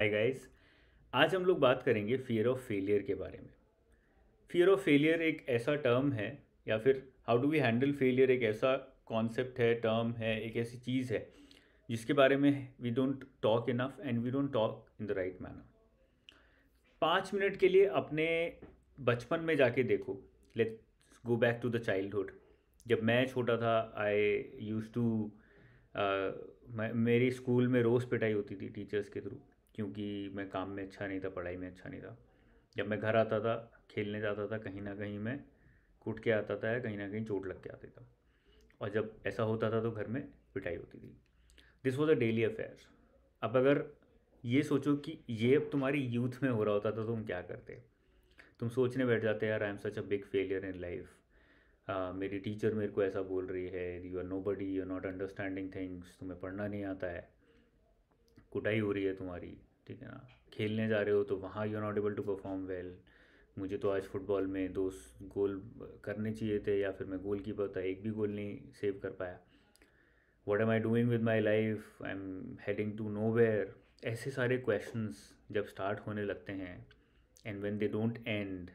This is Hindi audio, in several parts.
हाय गाइस आज हम लोग बात करेंगे फियर ऑफ फेलियर के बारे में फियर ऑफ फेलियर एक ऐसा टर्म है या फिर how do we handle failure एक ऐसा कॉन्सेप्ट है टर्म है एक ऐसी चीज़ है जिसके बारे में we don't talk enough and we don't talk in the right manner पाँच मिनट के लिए अपने बचपन में जाके देखो let's go back to the childhood जब मैं छोटा था आई यूज़ टू मेरी स्कूल में रोज़ पिटाई होती थी टीचर्स के थ्रू क्योंकि मैं काम में अच्छा नहीं था पढ़ाई में अच्छा नहीं था जब मैं घर आता था खेलने जाता था कहीं ना कहीं मैं कूट के आता था या कहीं ना कहीं चोट लग के आती था और जब ऐसा होता था तो घर में पिटाई होती थी this was a daily affair अब अगर ये सोचो कि ये अब तुम्हारी यूथ में हो रहा होता था तो तुम क्या करते तुम सोचने बैठ जाते यार I am such a big failure in life मेरी टीचर मेरे को ऐसा बोल रही है you are nobody you are not understanding things तुम्हें पढ़ना नहीं आता है कुटाई हो रही है तुम्हारी ठीक है ना खेलने जा रहे हो तो वहाँ you are not able to perform well मुझे तो आज फुटबॉल में दो गोल करने चाहिए थे या फिर मैं गोल कीपर था एक भी गोल नहीं सेव कर पाया what am I doing with my life I am heading to nowhere ऐसे सारे क्वेश्चंस जब स्टार्ट होने लगते हैं and when they don't and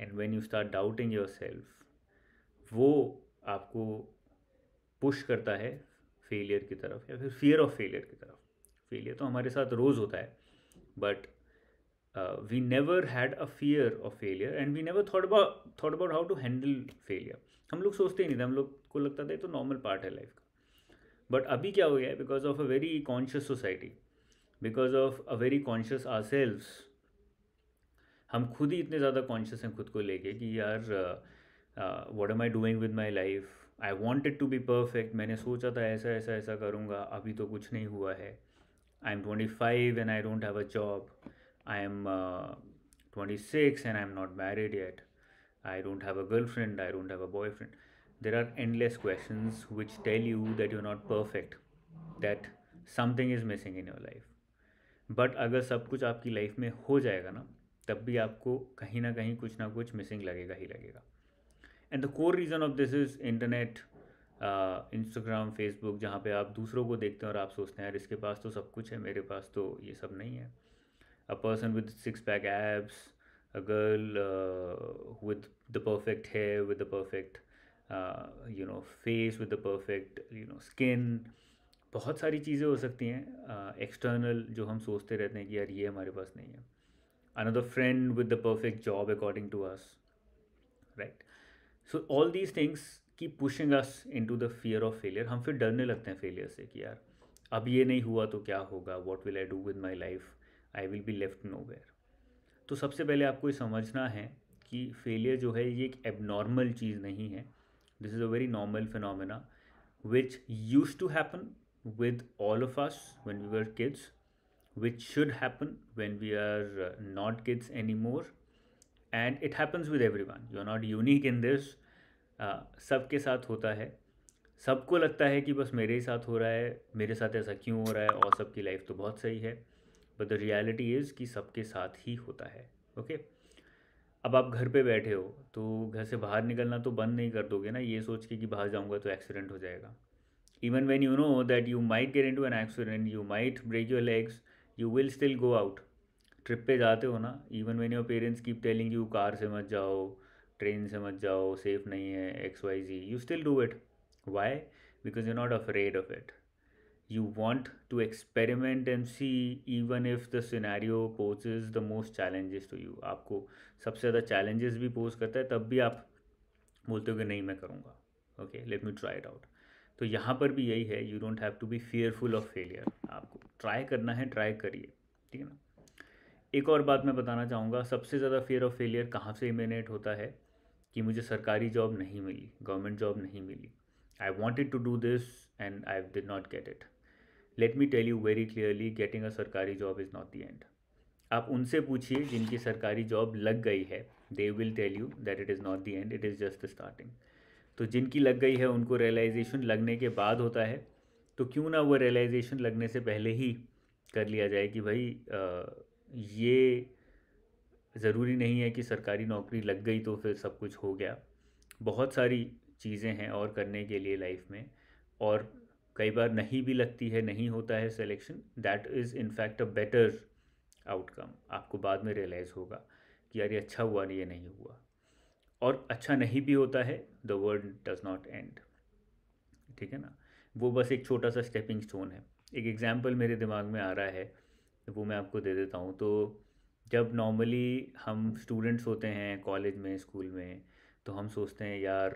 and when you start doubting yourself वो आपको पुश करता है फेलियर की तरफ या फिर फियर ऑफ फेलियर की तरफ फेलियर तो हमारे साथ रोज़ होता है but we never had a fear of failure and we never thought about thought about how to handle failure हम लोग सोचते ही नहीं थे हम लोग को लगता था ये तो नॉर्मल पार्ट है लाइफ का बट अभी क्या हो गया है because of a very conscious society because of a very conscious ourselves हम खुद ही इतने ज़्यादा कॉन्शियस हैं खुद को लेके कि यार what am I doing with my life I wanted to be perfect मैंने सोचा था ऐसा ऐसा ऐसा करूँगा अभी तो कुछ नहीं हुआ है i'm 25 and i don't have a job i am uh, 26 and i'm not married yet i don't have a girlfriend i don't have a boyfriend there are endless questions which tell you that you're not perfect that something is missing in your life But if everything कुछ आपकी लाइफ life, हो जाएगा ना तब भी आपको कहीं ना कहीं कुछ ना कुछ मिसिंग लगेगा ही लगेगा and the core reason of this is internet Instagram Facebook जहाँ पे आप दूसरों को देखते हैं और आप सोचते हैं यार इसके पास तो सब कुछ है मेरे पास तो ये सब नहीं है a person with six pack abs a girl with the perfect hair with the perfect you know face with the perfect you know skin बहुत सारी चीज़ें हो सकती हैं एक्सटर्नल uh, जो हम सोचते रहते हैं कि यार ये हमारे पास नहीं है another friend with the perfect job according to us right so all these things keep pushing us into the fear of failure हम फिर डरने लगते हैं फेलियर से कि यार अब ये नहीं हुआ तो क्या होगा what will I do with my life I will be left no तो सबसे पहले आपको ये समझना है कि फेलियर जो है ये एक एबनॉर्मल चीज़ नहीं है this is a very normal phenomena which use to happen with all of us when we are kids which should happen when we are not kids anymore and it happens with everyone you are not unique in this सबके साथ होता है सबको लगता है कि बस मेरे ही साथ हो रहा है मेरे साथ ऐसा क्यों हो रहा है और सबकी लाइफ तो बहुत सही है बट द रियलिटी इज़ कि सबके साथ ही होता है ओके अब आप घर पे बैठे हो तो घर से बाहर निकलना तो बंद नहीं कर दोगे ना ये सोच के कि बाहर जाऊंगा तो एक्सीडेंट हो जाएगा even when you know that you might get into an accident you might break your legs you will still go out trip पे जाते हो ना even when your parents keep telling you car से मत जाओ ट्रेन से मत जाओ सेफ नहीं है X Y Z you still do it why because you not afraid of it you want to experiment and see even if the scenario is the most challenges to you आपको सबसे ज़्यादा चैलेंजेस भी पोज करता है तब भी आप बोलते हो कि नहीं मैं करूँगा okay let me try it out तो यहाँ पर भी यही है you don't have to be fearful of failure आपको ट्राई करना है ट्राई करिए ठीक है ना एक और बात मैं बताना चाहूँगा सबसे ज़्यादा फियर ऑफ फेलियर कहाँ से इमिनेट होता है कि मुझे सरकारी जॉब नहीं मिली गवर्नमेंट जॉब नहीं मिली I wanted to do this and I did not get it let me tell you very clearly getting a सरकारी job is not the end आप उनसे पूछिए जिनकी सरकारी जॉब लग गई है they will tell you that it is not the end it is just the starting तो जिनकी लग गई है उनको रियलाइजेशन लगने के बाद होता है तो क्यों ना वो रियलाइजेशन लगने से पहले ही कर लिया जाए कि भाई आ, ये ज़रूरी नहीं है कि सरकारी नौकरी लग गई तो फिर सब कुछ हो गया बहुत सारी चीज़ें हैं और करने के लिए लाइफ में और कई बार नहीं भी लगती है नहीं होता है selection that is in fact a better outcome आपको बाद में रियलाइज़ होगा कि यार ये अच्छा हुआ ये नहीं हुआ और अच्छा नहीं भी होता है the world does not end ठीक है ना वो बस एक छोटा सा स्टेपिंग स्टोन है एक एग्ज़ाम्पल मेरे दिमाग में आ रहा है वो मैं आपको दे देता हूँ तो जब नॉर्मली हम स्टूडेंट्स होते हैं कॉलेज में स्कूल में तो हम सोचते हैं यार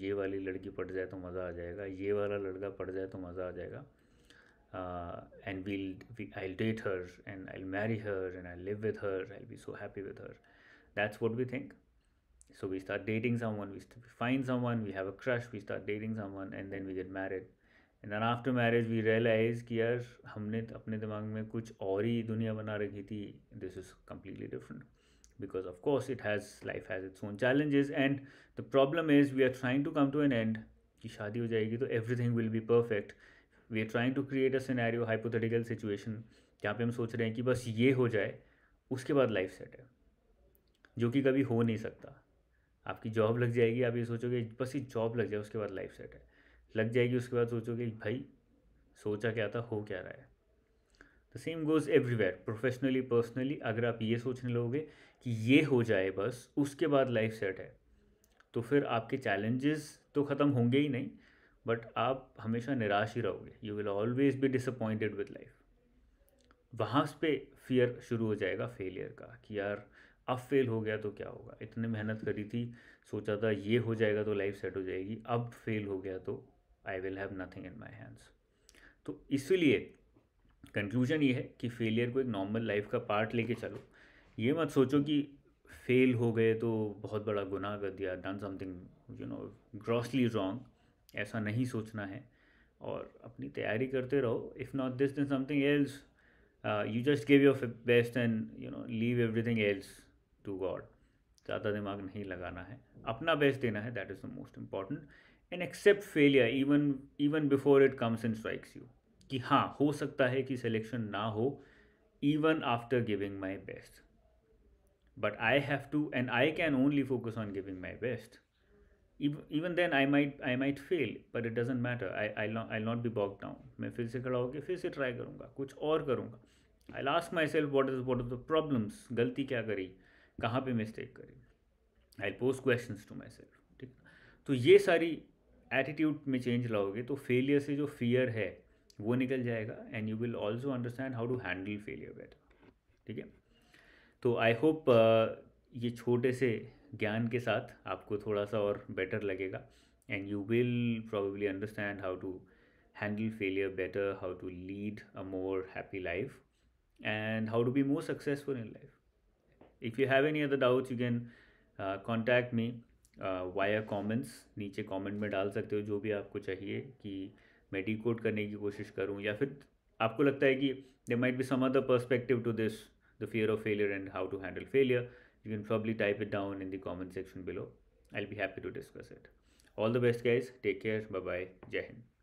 ये वाली लड़की पढ़ जाए तो मज़ा आ जाएगा ये वाला लड़का पढ़ जाए तो मज़ा आ जाएगा and will I date her and I marry her and I live with her I be so happy with her that's what we think so we dating dating someone we st- we find someone we have a crush we start dating someone and then we and then after marriage we realise कि यार हमने अपने दिमाग में कुछ और ही दुनिया बना रखी थी this is completely different because of course it has life has its own challenges and the problem is we are trying to come to an end कि शादी हो जाएगी तो everything will be perfect we are trying to create scenario hypothetical situation जहाँ पर हम सोच रहे हैं कि बस ये हो जाए उसके बाद लाइफ सेट है जो कि कभी हो नहीं सकता आपकी जॉब लग जाएगी आप ये सोचोगे बस ये जॉब लग जाए उसके बाद लाइफ सेट है लग जाएगी उसके बाद सोचोगे भाई सोचा क्या था हो क्या रहा है the same goes everywhere professionally personally अगर आप ये सोचने लोगे कि ये हो जाए बस उसके बाद लाइफ सेट है तो फिर आपके चैलेंजेस तो ख़त्म होंगे ही नहीं बट आप हमेशा निराश ही रहोगे you will always be disappointed with life वहाँ पे फियर शुरू हो जाएगा फेलियर का कि यार अब फेल हो गया तो क्या होगा इतने मेहनत करी थी सोचा था ये हो जाएगा तो लाइफ सेट हो जाएगी अब फेल हो गया तो I will have nothing in my hands तो इसीलिए कंक्लूजन ये है कि फेलियर को एक नॉर्मल लाइफ का पार्ट लेके चलो ये मत सोचो कि फेल हो गए तो बहुत बड़ा गुनाह कर दिया done something you know grossly wrong ऐसा नहीं सोचना है और अपनी तैयारी करते रहो if not this then something else you just give your best and you know leave everything else to God ज़्यादा दिमाग नहीं लगाना है अपना बेस्ट देना है that is the most important and accept failure even even before it comes and strikes you कि हाँ हो सकता है कि सिलेक्शन ना हो even after giving my best but I have to and I can only focus on giving my best even then I might I might fail but it doesn't matter I I I not be bogged down मैं फिर से खड़ा होकर फिर से ट्राई करूँगा कुछ और करूँगा I last myself what is what is the problems गलती क्या करी कहाँ पे मिस्टेक करी I pose question to myself ठीक तो ये सारी एटीट्यूड में चेंज लाओगे तो फेलियर से जो फियर है वो निकल जाएगा and you will also understand how to handle failure better ठीक है तो आई होप uh, ये छोटे से ज्ञान के साथ आपको थोड़ा सा और बेटर लगेगा and you will probably understand how to handle failure better how to lead a more happy life and how to be more successful in life if you have any other doubts you can uh, contact me via uh, comments नीचे कॉमेंट में डाल सकते हो जो भी आपको चाहिए कि मैं डी कोड करने की कोशिश करूँ या फिर आपको लगता है कि they might be some other perspective to this the fear of failure and how to handle failure you can probably type it down in the comment section below I be happy to discuss it all the best guys take care bye bye जय हिंद